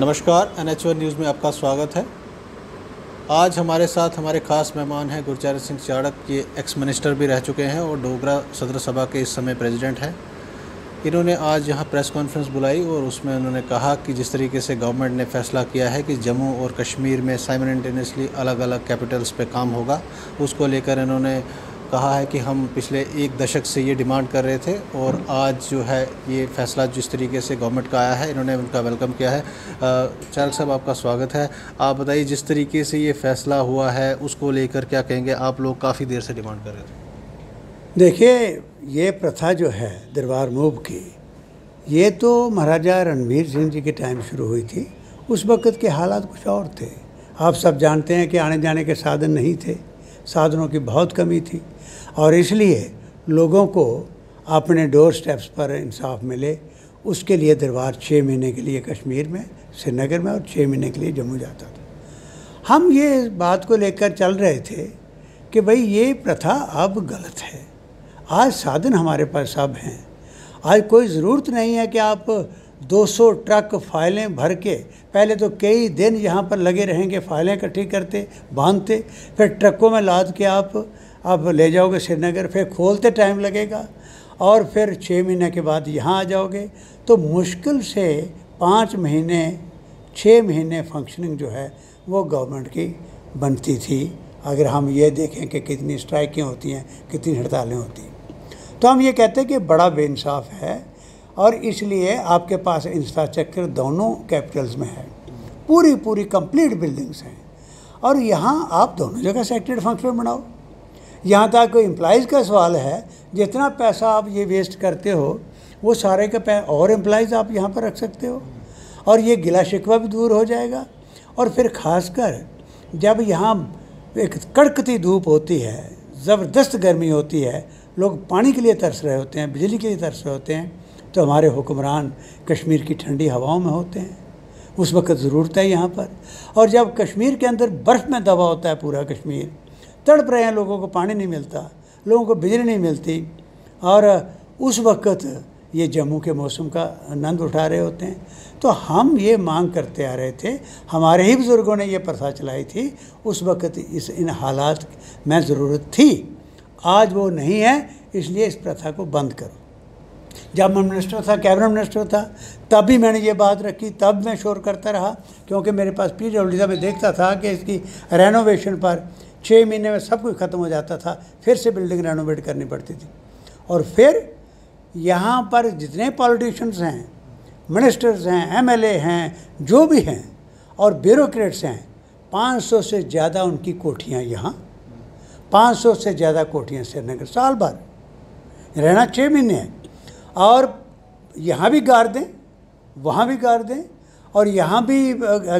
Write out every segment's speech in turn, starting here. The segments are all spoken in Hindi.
नमस्कार एन एच न्यूज़ में आपका स्वागत है आज हमारे साथ हमारे खास मेहमान हैं गुरचरण सिंह चाड़क ये एक्स मिनिस्टर भी रह चुके हैं और डोगरा सदर सभा के इस समय प्रेसिडेंट हैं इन्होंने आज यहाँ प्रेस कॉन्फ्रेंस बुलाई और उसमें उन्होंने कहा कि जिस तरीके से गवर्नमेंट ने फैसला किया है कि जम्मू और कश्मीर में साइमटेनियसली अलग अलग कैपिटल्स पर काम होगा उसको लेकर इन्होंने कहा है कि हम पिछले एक दशक से ये डिमांड कर रहे थे और आज जो है ये फैसला जिस तरीके से गवर्नमेंट का आया है इन्होंने उनका वेलकम किया है चालक साहब आपका स्वागत है आप बताइए जिस तरीके से ये फैसला हुआ है उसको लेकर क्या कहेंगे आप लोग काफ़ी देर से डिमांड कर रहे थे देखिए ये प्रथा जो है दरबार मूव की ये तो महाराजा रणवीर सिंह जी के टाइम शुरू हुई थी उस वक़्त के हालात कुछ और थे आप सब जानते हैं कि आने जाने के साधन नहीं थे साधनों की बहुत कमी थी और इसलिए लोगों को अपने डोर स्टेप्स पर इंसाफ मिले उसके लिए दरबार छः महीने के लिए कश्मीर में श्रीनगर में और छः महीने के लिए जम्मू जाता था हम ये इस बात को लेकर चल रहे थे कि भाई ये प्रथा अब गलत है आज साधन हमारे पास सब हैं आज कोई ज़रूरत नहीं है कि आप 200 ट्रक फाइलें भर के पहले तो कई दिन यहाँ पर लगे रहेंगे फाइलें इकट्ठी करते बांधते फिर ट्रकों में लाद के आप अब ले जाओगे श्रीनगर फिर खोलते टाइम लगेगा और फिर छः महीने के बाद यहाँ आ जाओगे तो मुश्किल से पाँच महीने छः महीने फंक्शनिंग जो है वो गवर्नमेंट की बनती थी अगर हम ये देखें कि कितनी स्ट्राइकें होती हैं कितनी हड़तालें होती हैं तो हम ये कहते हैं कि बड़ा बेइंसाफ है और इसलिए आपके पास इंफ्रास्ट्रक्चर दोनों कैपिटल्स में है पूरी पूरी कंप्लीट बिल्डिंग्स हैं और यहाँ आप दोनों जगह सेक्टेड फंक्शन बनाओ यहाँ तक एम्प्लाइज़ का सवाल है जितना पैसा आप ये वेस्ट करते हो वो सारे का पै और एम्प्लाइज़ आप यहाँ पर रख सकते हो और ये गिला शिकवा भी दूर हो जाएगा और फिर खासकर जब यहाँ एक कड़कती धूप होती है ज़बरदस्त गर्मी होती है लोग पानी के लिए तरस रहे होते हैं बिजली के लिए तरस रहे होते हैं तो हमारे हुक्मरान कश्मीर की ठंडी हवाओं में होते हैं उस वक्त ज़रूरत है यहाँ पर और जब कश्मीर के अंदर बर्फ़ में दबा होता है पूरा कश्मीर तड़प रहे हैं लोगों को पानी नहीं मिलता लोगों को बिजली नहीं मिलती और उस वक्त ये जम्मू के मौसम का आनंद उठा रहे होते हैं तो हम ये मांग करते आ रहे थे हमारे ही बुज़ुर्गों ने ये प्रथा चलाई थी उस वक्त इस इन हालात में ज़रूरत थी आज वो नहीं है इसलिए इस प्रथा को बंद करो जब मैं मिनिस्टर था कैबिनेट मिनिस्टर था तब भी मैंने ये बात रखी तब मैं शोर करता रहा क्योंकि मेरे पास पी डब्ल्यू मैं देखता था कि इसकी रेनोवेशन पर छः महीने में सब कुछ ख़त्म हो जाता था फिर से बिल्डिंग रेनोवेट करनी पड़ती थी और फिर यहाँ पर जितने पॉलिटिशियंस हैं मिनिस्टर्स हैं एमएलए हैं जो भी हैं और ब्यूरोक्रेट्स हैं 500 से ज़्यादा उनकी कोठियाँ यहाँ 500 से ज़्यादा कोठियाँ श्रीनगर साल भर रहना छः महीने और यहाँ भी गाड़ दें वहाँ भी गाड़ दें और यहाँ भी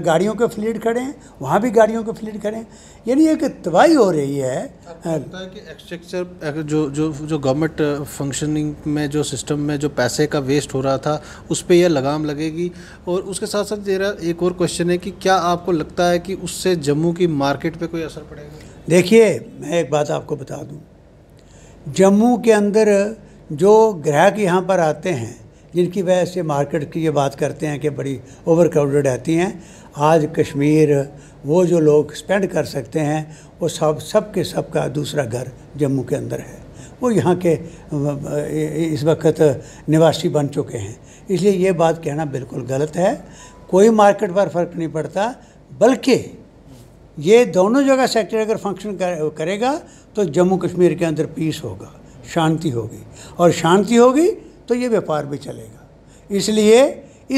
गाड़ियों के फ्लीट खड़े हैं वहाँ भी गाड़ियों के फ्लीट खड़े हैं यानी एक तबाही हो रही है एक्सट्रक्चर जो जो जो गवर्नमेंट फंक्शनिंग में जो सिस्टम में जो पैसे का वेस्ट हो रहा था उस पर यह लगाम लगेगी और उसके साथ साथ ज़रा एक और क्वेश्चन है कि क्या आपको लगता है कि उससे जम्मू की मार्केट पर कोई असर पड़ेगा देखिए मैं एक बात आपको बता दूँ जम्मू के अंदर जो ग्राहक यहाँ पर आते हैं जिनकी वजह से मार्केट की ये बात करते हैं कि बड़ी ओवर क्राउडेड रहती हैं आज कश्मीर वो जो लोग स्पेंड कर सकते हैं वो सब सब के सब का दूसरा घर जम्मू के अंदर है वो यहाँ के इस वक्त निवासी बन चुके हैं इसलिए ये बात कहना बिल्कुल गलत है कोई मार्केट पर फ़र्क नहीं पड़ता बल्कि ये दोनों जगह सेक्टर अगर फंक्शन करेगा तो जम्मू कश्मीर के अंदर पीस होगा शांति होगी और शांति होगी तो ये व्यापार भी चलेगा इसलिए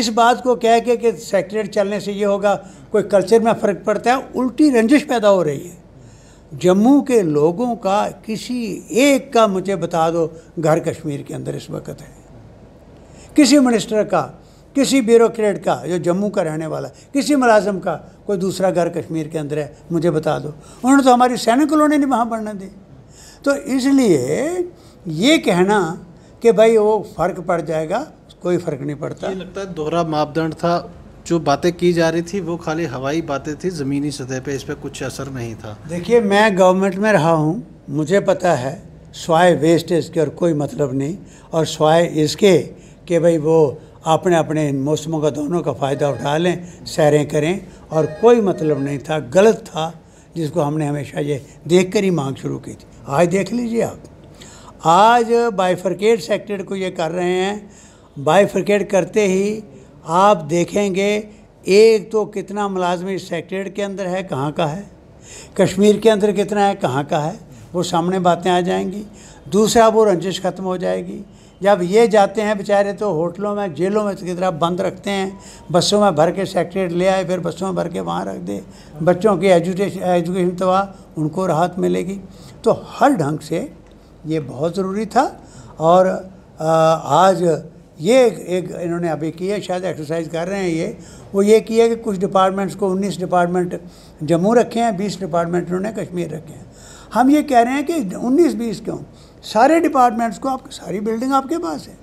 इस बात को कह के कि सेक्रेट चलने से ये होगा कोई कल्चर में फ़र्क पड़ता है उल्टी रंजिश पैदा हो रही है जम्मू के लोगों का किसी एक का मुझे बता दो घर कश्मीर के अंदर इस वक्त है किसी मिनिस्टर का किसी ब्यूरोक्रेट का जो जम्मू का रहने वाला किसी मुलाजम का कोई दूसरा घर कश्मीर के अंदर है मुझे बता दो उन्होंने तो हमारी सैनिक कॉलोनी नहीं वहाँ बढ़ने दी तो इसलिए ये कहना कि भाई वो फ़र्क पड़ जाएगा कोई फ़र्क नहीं पड़ता ये लगता है दोहरा मापदंड था जो बातें की जा रही थी वो खाली हवाई बातें थी ज़मीनी सतह पे इस पर कुछ असर नहीं था देखिए मैं गवर्नमेंट में रहा हूँ मुझे पता है स्वाय वेस्टेज के और कोई मतलब नहीं और स्वाय इसके कि भाई वो अपने अपने इन मौसमों का दोनों का फ़ायदा उठा लें सैरें करें और कोई मतलब नहीं था गलत था जिसको हमने हमेशा ये देख कर ही मांग शुरू की थी आज देख लीजिए आप आज बाइफरकेट सेक्टर को ये कर रहे हैं बाइफरकेट करते ही आप देखेंगे एक तो कितना मुलाजम इस सेक्टर के अंदर है कहाँ का है कश्मीर के अंदर कितना है कहाँ का है वो सामने बातें आ जाएंगी दूसरा वो रंजिश ख़त्म हो जाएगी जब ये जाते हैं बेचारे तो होटलों में जेलों में कितना तो बंद रखते हैं बसों में भर के सेक्रेट ले आए फिर बसों में भर के वहाँ रख दे बच्चों की एजुकेशन एजुकेशन तबाह उनको राहत मिलेगी तो हर ढंग से ये बहुत ज़रूरी था और आज ये एक इन्होंने अभी किया शायद एक्सरसाइज कर रहे हैं ये वो ये किया कि कुछ डिपार्टमेंट्स को 19 डिपार्टमेंट जम्मू रखे हैं 20 डिपार्टमेंट इन्होंने कश्मीर रखे हैं हम ये कह रहे हैं कि 19 20 क्यों सारे डिपार्टमेंट्स को आप सारी बिल्डिंग आपके पास है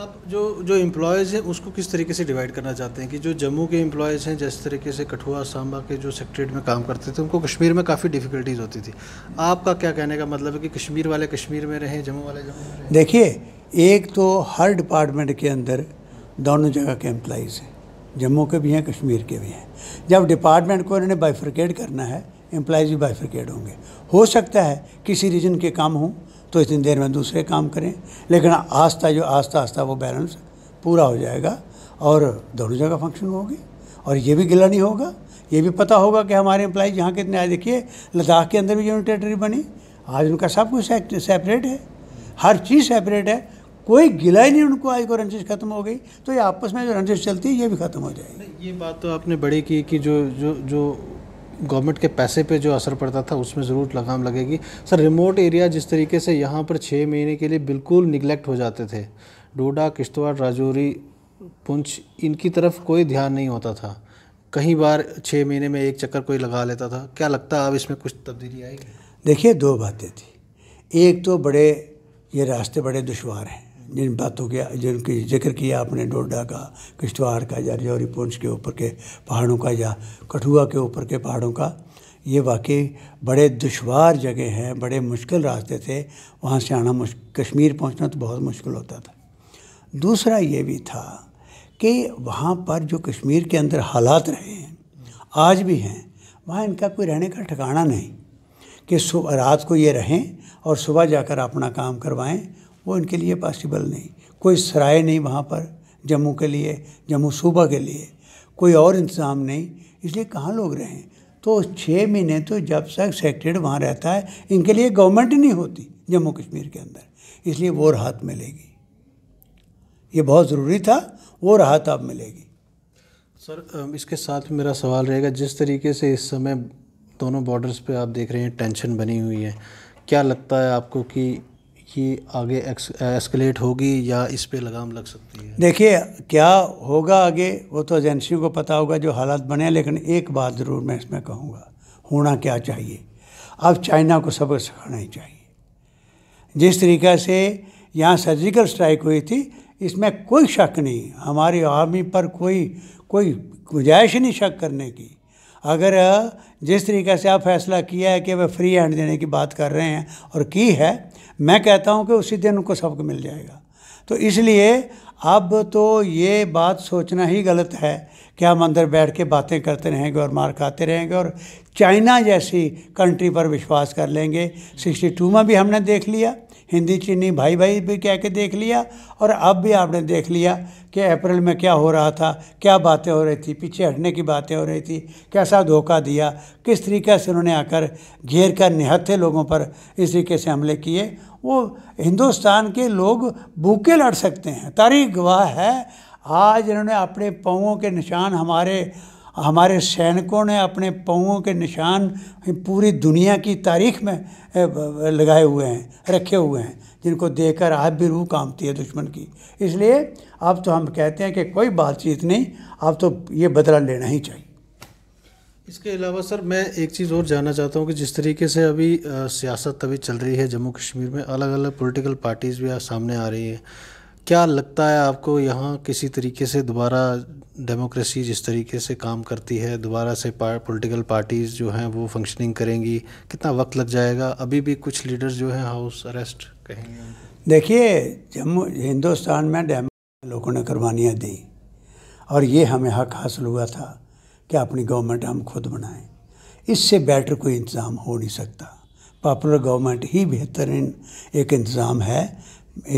आप जो जो एम्प्लॉयज़ हैं उसको किस तरीके से डिवाइड करना चाहते हैं कि जो जम्मू के एम्प्लॉयज़ हैं जिस तरीके से कठुआ सांबा के जो सेक्ट्रेट में काम करते थे उनको कश्मीर में काफ़ी डिफ़िकल्टीज होती थी आपका क्या कहने का मतलब है कि कश्मीर वाले कश्मीर में रहें जम्मू वाले जम्मू में देखिए एक तो हर डिपार्टमेंट के अंदर दोनों जगह के एम्प्लॉयज़ हैं जम्मू के भी हैं कश्मीर के भी हैं जब डिपार्टमेंट को इन्होंने बाइफ्रिकेट करना है एम्प्लॉयज़ भी बाइफ्रिकेट होंगे हो सकता है किसी रीजन के काम हों तो इतनी देर में दूसरे काम करें लेकिन आस्ता जो आस्ता आस्ता वो बैलेंस पूरा हो जाएगा और दोनों जगह फंक्शन होगी और ये भी गिला नहीं होगा ये भी पता होगा कि हमारे एम्प्लाई यहाँ कितने आए देखिए लद्दाख के अंदर भी यूनियन टेरेटरी बनी आज उनका सब कुछ सेपरेट है हर चीज़ सेपरेट है कोई गिला ही नहीं उनको आज को रंजिश खत्म हो गई तो ये आपस में जो रंजिश चलती है ये भी खत्म हो जाएगी ये बात तो आपने बड़े की कि जो जो जो गवर्नमेंट के पैसे पे जो असर पड़ता था उसमें ज़रूर लगाम लगेगी सर रिमोट एरिया जिस तरीके से यहाँ पर छः महीने के लिए बिल्कुल निगलेक्ट हो जाते थे डोडा किश्तवाड़ राजौरी पुंछ इनकी तरफ कोई ध्यान नहीं होता था कई बार छः महीने में एक चक्कर कोई लगा लेता था क्या लगता है अब इसमें कुछ तब्दीली आएगी देखिए दो बातें थी एक तो बड़े ये रास्ते बड़े दुशवार हैं जिन बातों के जिनकी जिक्र किया आपने डोडा का किश्तवाड़ का या रजौरी पुंछ के ऊपर के पहाड़ों का या कठुआ के ऊपर के पहाड़ों का ये वाकई बड़े दुशवार जगह हैं बड़े मुश्किल रास्ते थे वहाँ से आना कश्मीर पहुँचना तो बहुत मुश्किल होता था दूसरा ये भी था कि वहाँ पर जो कश्मीर के अंदर हालात रहे हैं आज भी हैं वहाँ इनका कोई रहने का ठिकाना नहीं कि सुबह रात को ये रहें और सुबह जाकर अपना काम करवाएं वो इनके लिए पॉसिबल नहीं कोई सराय नहीं वहाँ पर जम्मू के लिए जम्मू सूबा के लिए कोई और इंतज़ाम नहीं इसलिए कहाँ लोग रहें तो छः महीने तो जब तक सेक्रेट वहाँ रहता है इनके लिए गवर्नमेंट ही नहीं होती जम्मू कश्मीर के अंदर इसलिए वो राहत मिलेगी ये बहुत ज़रूरी था वो राहत अब मिलेगी सर इसके साथ मेरा सवाल रहेगा जिस तरीके से इस समय दोनों बॉर्डर्स पे आप देख रहे हैं टेंशन बनी हुई है क्या लगता है आपको कि ये आगे एस्केलेट होगी या इस पे लगाम लग सकती है देखिए क्या होगा आगे वो तो एजेंसियों को पता होगा जो हालात बने लेकिन एक बात ज़रूर मैं इसमें कहूँगा होना क्या चाहिए अब चाइना को सबक सिखाना ही चाहिए जिस तरीक़े से यहाँ सर्जिकल स्ट्राइक हुई थी इसमें कोई शक नहीं हमारी आर्मी पर कोई कोई गुंजाइश नहीं शक करने की अगर जिस तरीके से आप फैसला किया है कि वह फ्री हैंड देने की बात कर रहे हैं और की है मैं कहता हूँ कि उसी दिन उनको सबक मिल जाएगा तो इसलिए अब तो ये बात सोचना ही गलत है कि हम अंदर बैठ के बातें करते रहेंगे और मार खाते रहेंगे और चाइना जैसी कंट्री पर विश्वास कर लेंगे टू में भी हमने देख लिया हिंदी चीनी भाई भाई भी कह के देख लिया और अब भी आपने देख लिया कि अप्रैल में क्या हो रहा था क्या बातें हो रही थी पीछे हटने की बातें हो रही थी कैसा धोखा दिया किस तरीके से उन्होंने आकर घेर कर निहत्थे लोगों पर इस तरीके से हमले किए वो हिंदुस्तान के लोग भूखे लड़ सकते हैं तारीख गवाह है आज इन्होंने अपने पाँवों के निशान हमारे हमारे सैनिकों ने अपने पौओं के निशान पूरी दुनिया की तारीख में लगाए हुए हैं रखे हुए हैं जिनको देखकर आप भी रूह कांपती है दुश्मन की इसलिए अब तो हम कहते हैं कि कोई बातचीत नहीं अब तो ये बदला लेना ही चाहिए इसके अलावा सर मैं एक चीज़ और जानना चाहता हूँ कि जिस तरीके से अभी सियासत अभी चल रही है जम्मू कश्मीर में अलग अलग पॉलिटिकल पार्टीज़ भी सामने आ रही हैं क्या लगता है आपको यहाँ किसी तरीके से दोबारा डेमोक्रेसी जिस तरीके से काम करती है दोबारा से पार, पॉलिटिकल पार्टीज़ जो हैं वो फंक्शनिंग करेंगी कितना वक्त लग जाएगा अभी भी कुछ लीडर्स जो हैं हाउस अरेस्ट कहेंगे देखिए जम्मू हिंदुस्तान में डेमो लोगों ने कुर्बानियाँ दी और ये हमें हक हासिल हुआ था कि अपनी गवर्नमेंट हम खुद बनाएं इससे बेटर कोई इंतज़ाम हो नहीं सकता पॉपुलर गवर्नमेंट ही बेहतरीन एक इंतज़ाम है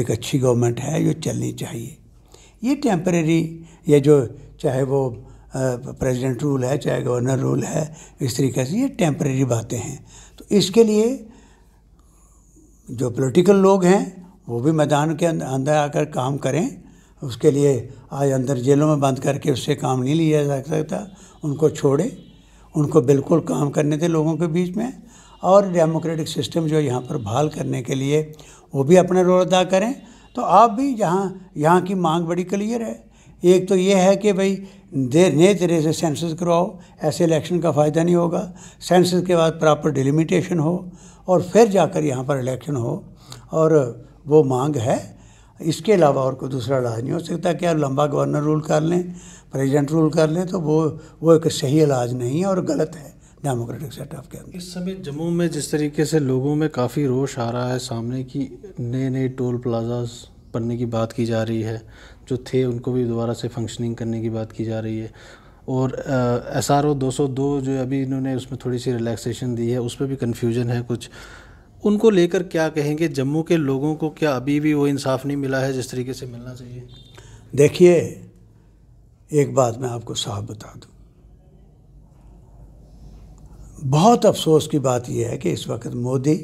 एक अच्छी गवर्नमेंट है जो चलनी चाहिए ये टेम्परेरी ये जो चाहे वो प्रेसिडेंट रूल है चाहे गवर्नर रूल है इस तरीके से ये टेम्परेरी बातें हैं तो इसके लिए जो पॉलिटिकल लोग हैं वो भी मैदान के अंदर आकर काम करें उसके लिए आज अंदर जेलों में बंद करके उससे काम नहीं लिया जा सकता उनको छोड़े उनको बिल्कुल काम करने थे लोगों के बीच में और डेमोक्रेटिक सिस्टम जो यहाँ पर बहाल करने के लिए वो भी अपना रोल अदा करें तो आप भी जहाँ यहाँ की मांग बड़ी क्लियर है एक तो ये है कि भाई देर नए तरह से सेंसस करवाओ ऐसे इलेक्शन का फ़ायदा नहीं होगा सेंसस के बाद प्रॉपर डिलिमिटेशन हो और फिर जाकर यहाँ पर इलेक्शन हो और वो मांग है इसके अलावा और कोई दूसरा इलाज नहीं हो सकता कि आप लंबा गवर्नर रूल कर लें प्रेजिडेंट रूल कर लें तो वो वो एक सही इलाज नहीं है और गलत है डेमोक्रेटिक सेटअप के अंदर इस समय जम्मू में जिस तरीके से लोगों में काफ़ी रोष आ रहा है सामने की नए नए टोल प्लाजाज बनने की बात की जा रही है जो थे उनको भी दोबारा से फंक्शनिंग करने की बात की जा रही है और एस आर ओ दो सौ दो जो अभी इन्होंने उसमें थोड़ी सी रिलैक्सेशन दी है उस पर भी कन्फ्यूजन है कुछ उनको लेकर क्या कहेंगे जम्मू के लोगों को क्या अभी भी वो इंसाफ नहीं मिला है जिस तरीके से मिलना चाहिए देखिए एक बात मैं आपको साफ बता दूं बहुत अफसोस की बात यह है कि इस वक्त मोदी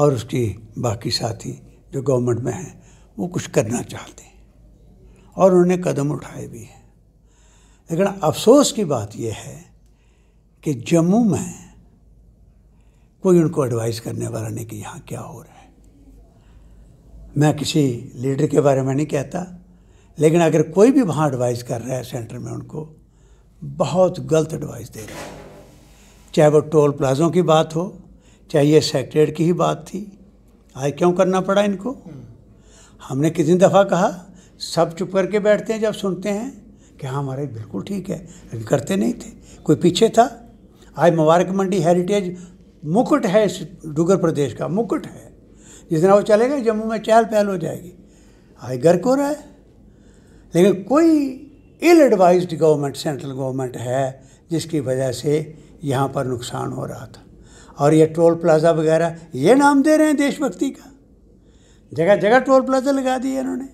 और उसकी बाकी साथी जो गवर्नमेंट में हैं वो कुछ करना चाहते हैं और उन्होंने कदम उठाए भी हैं लेकिन अफसोस की बात यह है कि जम्मू में कोई उनको एडवाइस करने वाला नहीं कि यहाँ क्या हो रहा है मैं किसी लीडर के बारे में नहीं कहता लेकिन अगर कोई भी वहाँ एडवाइस कर रहा है सेंटर में उनको बहुत गलत एडवाइस दे रहा है चाहे वो टोल प्लाजों की बात हो चाहे ये सेक्रेट की ही बात थी आज क्यों करना पड़ा इनको हमने कितनी दफ़ा कहा सब चुप करके बैठते हैं जब सुनते हैं कि हाँ हमारे बिल्कुल ठीक है लेकिन करते नहीं थे कोई पीछे था आज मुबारक मंडी हेरिटेज मुकुट है इस डूगर प्रदेश का मुकुट है जिस दिन वो चलेगा जम्मू में चहल पहल हो जाएगी आज गर्क हो रहा है लेकिन कोई ill advised government central government है जिसकी वजह से यहाँ पर नुकसान हो रहा था और ये टोल प्लाजा वगैरह ये नाम दे रहे हैं देशभक्ति का जगह जगह टोल प्लाजा लगा दिए इन्होंने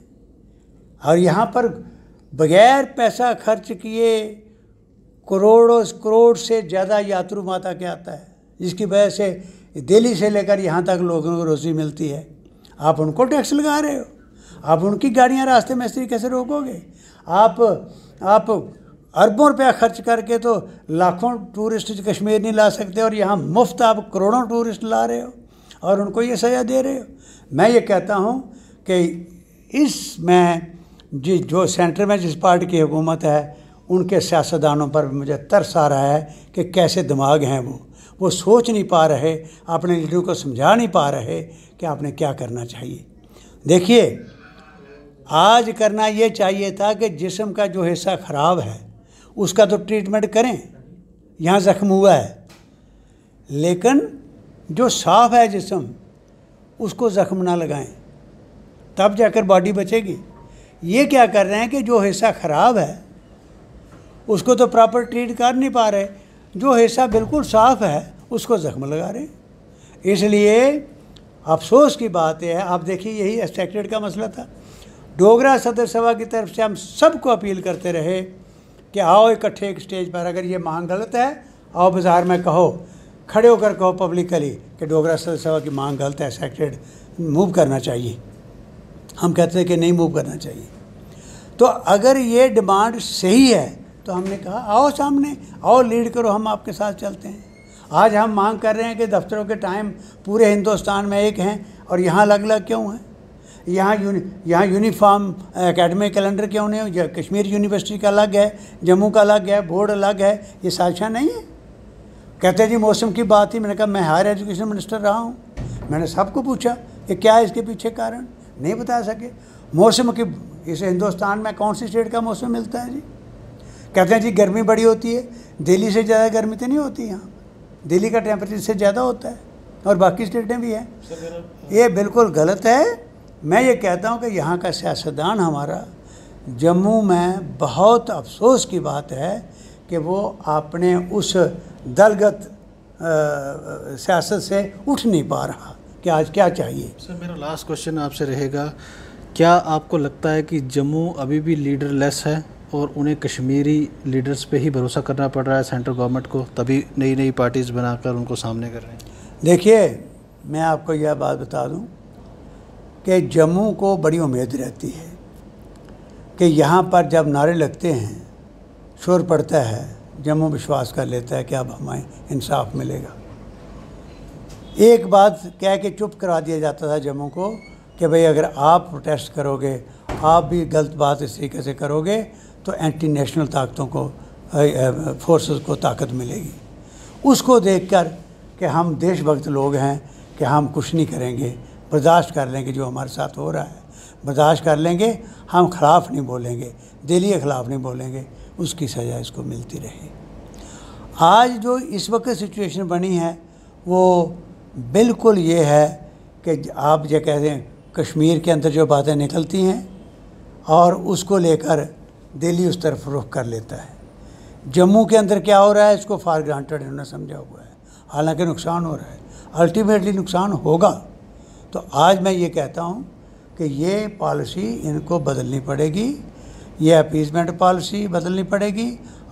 और यहाँ पर बगैर पैसा खर्च किए करोड़ों करोड़ से ज़्यादा यात्रु माता के आता है जिसकी वजह से दिल्ली से लेकर यहाँ तक लोगों को रोज़ी मिलती है आप उनको टैक्स लगा रहे हो आप उनकी गाड़ियाँ रास्ते में इस तरीके से रोकोगे आप आप अरबों रुपया खर्च करके तो लाखों टूरिस्ट कश्मीर नहीं ला सकते और यहाँ मुफ्त आप करोड़ों टूरिस्ट ला रहे हो और उनको ये सज़ा दे रहे हो मैं ये कहता हूँ कि इस में जिस जो सेंटर में जिस पार्टी की हुकूमत है उनके सियासतदानों पर मुझे तरस आ रहा है कि कैसे दिमाग हैं वो वो सोच नहीं पा रहे अपने लीडरों को समझा नहीं पा रहे कि आपने क्या करना चाहिए देखिए आज करना ये चाहिए था कि जिसम का जो हिस्सा ख़राब है उसका तो ट्रीटमेंट करें यहाँ ज़ख्म हुआ है लेकिन जो साफ है जिसम उसको ज़ख्म ना लगाएं तब जाकर बॉडी बचेगी ये क्या कर रहे हैं कि जो हिस्सा ख़राब है उसको तो प्रॉपर ट्रीट कर नहीं पा रहे जो हिस्सा बिल्कुल साफ है उसको ज़ख्म लगा रहे इसलिए अफसोस की बात यह है आप देखिए यही एस्टेक्टेड का मसला था डोगरा सदर सभा की तरफ से हम सबको अपील करते रहे कि आओ इकट्ठे एक स्टेज पर अगर ये मांग गलत है आओ बाज़ार में कहो खड़े होकर कहो पब्लिकली कि डोगरा सदर सभा की मांग गलत है सेक्टेड मूव करना चाहिए हम कहते हैं कि नहीं मूव करना चाहिए तो अगर ये डिमांड सही है तो हमने कहा आओ सामने आओ लीड करो हम आपके साथ चलते हैं आज हम मांग कर रहे हैं कि दफ्तरों के टाइम पूरे हिंदुस्तान में एक हैं और यहाँ अलग अलग क्यों हैं यहाँ यूनि यहाँ यूनिफॉर्म एकेडमिक कैलेंडर क्यों नहीं हो कश्मीर यूनिवर्सिटी का अलग है जम्मू का अलग है बोर्ड अलग है ये साजिशा नहीं है कहते जी मौसम की बात ही मैंने कहा मैं हायर एजुकेशन मिनिस्टर रहा हूँ मैंने सबको पूछा कि क्या है इसके पीछे कारण नहीं बता सके मौसम की इस हिंदुस्तान में कौन सी स्टेट का मौसम मिलता है जी कहते हैं जी गर्मी बड़ी होती है दिल्ली से ज़्यादा गर्मी तो नहीं होती यहाँ दिल्ली का टेम्परेचर से ज़्यादा होता है और बाकी स्टेटें भी हैं ये बिल्कुल गलत है मैं ये कहता हूँ कि यहाँ का सियासतदान हमारा जम्मू में बहुत अफसोस की बात है कि वो अपने उस दलगत सियासत से उठ नहीं पा रहा कि आज क्या चाहिए सर मेरा लास्ट क्वेश्चन आपसे रहेगा क्या आपको लगता है कि जम्मू अभी भी लीडर लेस है और उन्हें कश्मीरी लीडर्स पे ही भरोसा करना पड़ रहा है सेंट्रल गवर्नमेंट को तभी नई नई पार्टीज़ बनाकर उनको सामने कर रहे हैं देखिए मैं आपको यह बात बता दूं कि जम्मू को बड़ी उम्मीद रहती है कि यहाँ पर जब नारे लगते हैं शोर पड़ता है जम्मू विश्वास कर लेता है कि अब हमें इंसाफ मिलेगा एक बात कह के चुप करा दिया जाता था जम्मू को कि भाई अगर आप प्रोटेस्ट करोगे आप भी गलत बात इस तरीके से करोगे तो एंटी नेशनल ताकतों को फोर्सेस को ताकत मिलेगी उसको देखकर कि हम देशभक्त लोग हैं कि हम कुछ नहीं करेंगे बर्दाश्त कर लेंगे जो हमारे साथ हो रहा है बर्दाश्त कर लेंगे हम खिलाफ नहीं बोलेंगे दिल्ली के ख़िलाफ़ नहीं बोलेंगे उसकी सज़ा इसको मिलती रहे आज जो इस वक्त सिचुएशन बनी है वो बिल्कुल ये है कि आप जो कह दें कश्मीर के अंदर जो बातें निकलती हैं और उसको लेकर दिल्ली उस तरफ रुख कर लेता है जम्मू के अंदर क्या हो रहा है इसको फार ग्रांटेड इन्होंने समझा हुआ है हालांकि नुकसान हो रहा है अल्टीमेटली नुकसान होगा तो आज मैं ये कहता हूँ कि ये पॉलिसी इनको बदलनी पड़ेगी ये अपीजमेंट पॉलिसी बदलनी पड़ेगी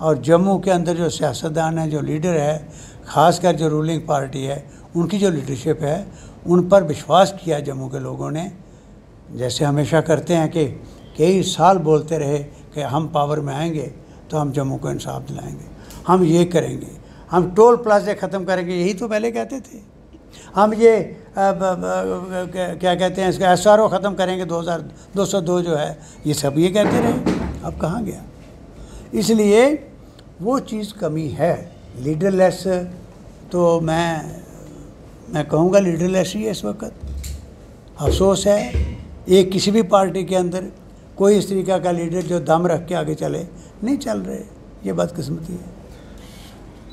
और जम्मू के अंदर जो सियासतदान है जो लीडर है खासकर जो रूलिंग पार्टी है उनकी जो लीडरशिप है उन पर विश्वास किया जम्मू के लोगों ने जैसे हमेशा करते हैं कि कई साल बोलते रहे कि हम पावर में आएंगे तो हम जम्मू को इंसाफ दिलाएंगे हम ये करेंगे हम टोल प्लाजे ख़त्म करेंगे यही तो पहले कहते थे हम ये क्या कहते हैं इसका एस आर ओ ख़त्म करेंगे दो हज़ार दो सौ दो जो है ये सब ये कहते रहे अब कहाँ गया इसलिए वो चीज़ कमी है लीडरलेस तो मैं मैं कहूँगा लीडरलेस ही है इस वक्त अफसोस है ये किसी भी पार्टी के अंदर कोई इस तरीका का लीडर जो दम रख के आगे चले नहीं चल रहे ये बदकस्मती है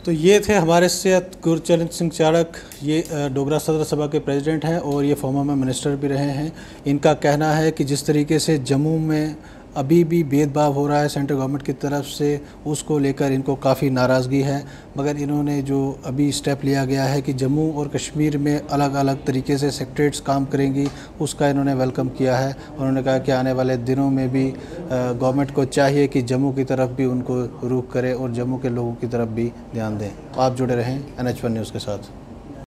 तो ये थे हमारे सेहत गुरचरण सिंह चाड़क ये डोगरा सदर सभा के प्रेसिडेंट हैं और ये फॉर्मर में मिनिस्टर भी रहे हैं इनका कहना है कि जिस तरीके से जम्मू में अभी भी भेदभाव हो रहा है सेंट्रल गवर्नमेंट की तरफ से उसको लेकर इनको काफ़ी नाराज़गी है मगर इन्होंने जो अभी स्टेप लिया गया है कि जम्मू और कश्मीर में अलग अलग तरीके से सेक्ट्रेट्स काम करेंगी उसका इन्होंने वेलकम किया है उन्होंने कहा कि आने वाले दिनों में भी गवर्नमेंट को चाहिए कि जम्मू की तरफ भी उनको रुख करें और जम्मू के लोगों की तरफ भी ध्यान दें आप जुड़े रहें एन न्यूज़ के साथ